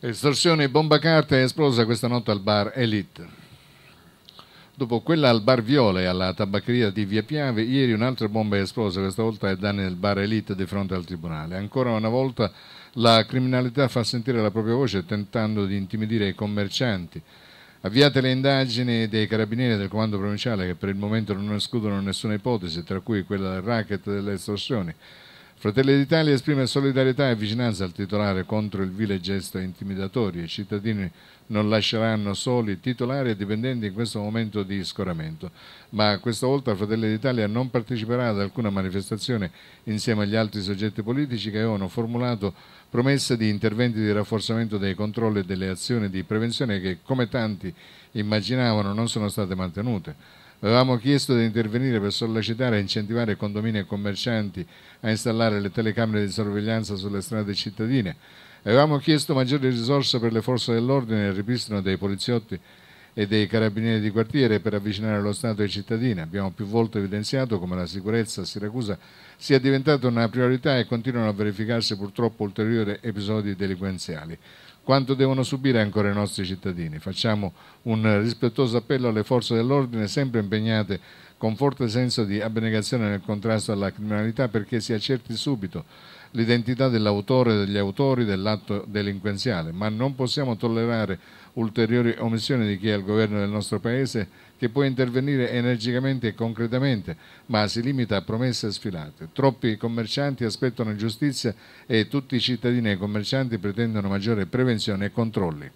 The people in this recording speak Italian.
Estorsione bomba carta è esplosa questa notte al bar Elite. Dopo quella al bar Viola e alla tabaccheria di Via Piave, ieri un'altra bomba è esplosa, questa volta è danni del bar Elite di fronte al tribunale. Ancora una volta la criminalità fa sentire la propria voce tentando di intimidire i commercianti. Avviate le indagini dei carabinieri del comando provinciale che per il momento non escludono nessuna ipotesi, tra cui quella del racket e delle estorsioni. Fratelli d'Italia esprime solidarietà e vicinanza al titolare contro il vile gesto intimidatorio. I cittadini non lasceranno soli titolari e dipendenti in questo momento di scoramento. Ma questa volta Fratelli d'Italia non parteciperà ad alcuna manifestazione insieme agli altri soggetti politici che avevano formulato promesse di interventi di rafforzamento dei controlli e delle azioni di prevenzione che, come tanti immaginavano, non sono state mantenute. Avevamo chiesto di intervenire per sollecitare e incentivare condomini e commercianti a installare le telecamere di sorveglianza sulle strade cittadine. Avevamo chiesto maggiori risorse per le forze dell'ordine e il ripristino dei poliziotti e dei carabinieri di quartiere per avvicinare lo Stato ai cittadini. Abbiamo più volte evidenziato come la sicurezza a Siracusa sia diventata una priorità e continuano a verificarsi purtroppo ulteriori episodi delinquenziali quanto devono subire ancora i nostri cittadini. Facciamo un rispettoso appello alle forze dell'ordine sempre impegnate con forte senso di abnegazione nel contrasto alla criminalità perché si accerti subito l'identità dell'autore e degli autori dell'atto delinquenziale, ma non possiamo tollerare ulteriori omissioni di chi è il governo del nostro Paese che può intervenire energicamente e concretamente, ma si limita a promesse sfilate. Troppi commercianti aspettano giustizia e tutti i cittadini e i commercianti pretendono maggiore prevenzione e controlli.